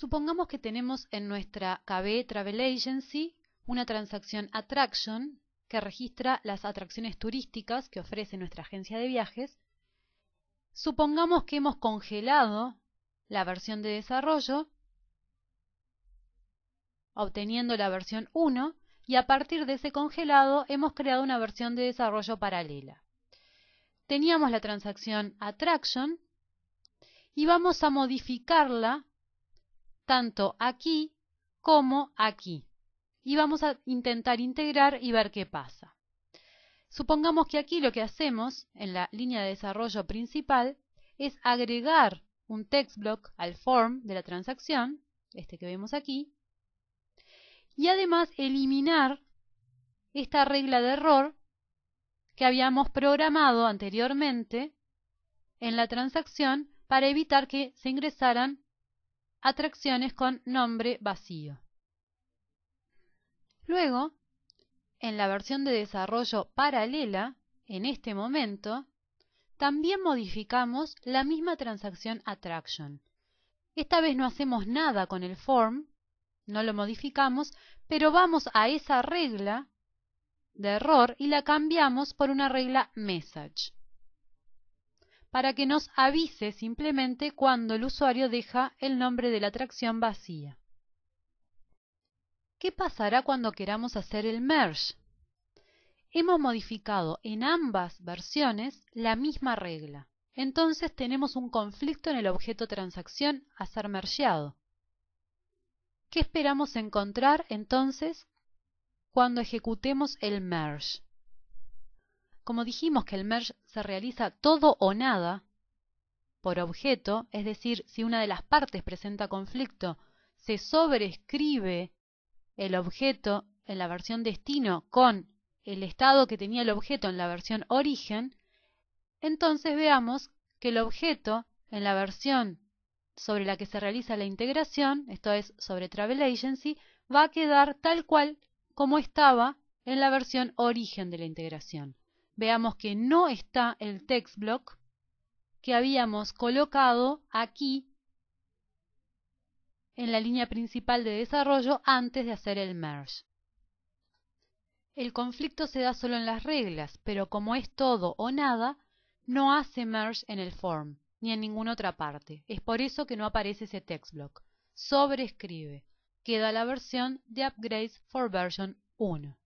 Supongamos que tenemos en nuestra KB Travel Agency una transacción Attraction que registra las atracciones turísticas que ofrece nuestra agencia de viajes. Supongamos que hemos congelado la versión de desarrollo, obteniendo la versión 1, y a partir de ese congelado hemos creado una versión de desarrollo paralela. Teníamos la transacción Attraction y vamos a modificarla tanto aquí como aquí. Y vamos a intentar integrar y ver qué pasa. Supongamos que aquí lo que hacemos en la línea de desarrollo principal es agregar un text block al form de la transacción, este que vemos aquí, y además eliminar esta regla de error que habíamos programado anteriormente en la transacción para evitar que se ingresaran atracciones con nombre vacío. Luego, en la versión de desarrollo paralela, en este momento, también modificamos la misma transacción attraction. Esta vez no hacemos nada con el form, no lo modificamos, pero vamos a esa regla de error y la cambiamos por una regla message para que nos avise simplemente cuando el usuario deja el nombre de la atracción vacía. ¿Qué pasará cuando queramos hacer el merge? Hemos modificado en ambas versiones la misma regla. Entonces tenemos un conflicto en el objeto transacción a ser mergeado. ¿Qué esperamos encontrar entonces cuando ejecutemos el merge? como dijimos que el merge se realiza todo o nada por objeto, es decir, si una de las partes presenta conflicto, se sobrescribe el objeto en la versión destino con el estado que tenía el objeto en la versión origen, entonces veamos que el objeto en la versión sobre la que se realiza la integración, esto es sobre Travel Agency, va a quedar tal cual como estaba en la versión origen de la integración veamos que no está el text block que habíamos colocado aquí en la línea principal de desarrollo antes de hacer el merge. El conflicto se da solo en las reglas, pero como es todo o nada, no hace merge en el form ni en ninguna otra parte. Es por eso que no aparece ese text block. Sobrescribe. Queda la versión de upgrades for version 1.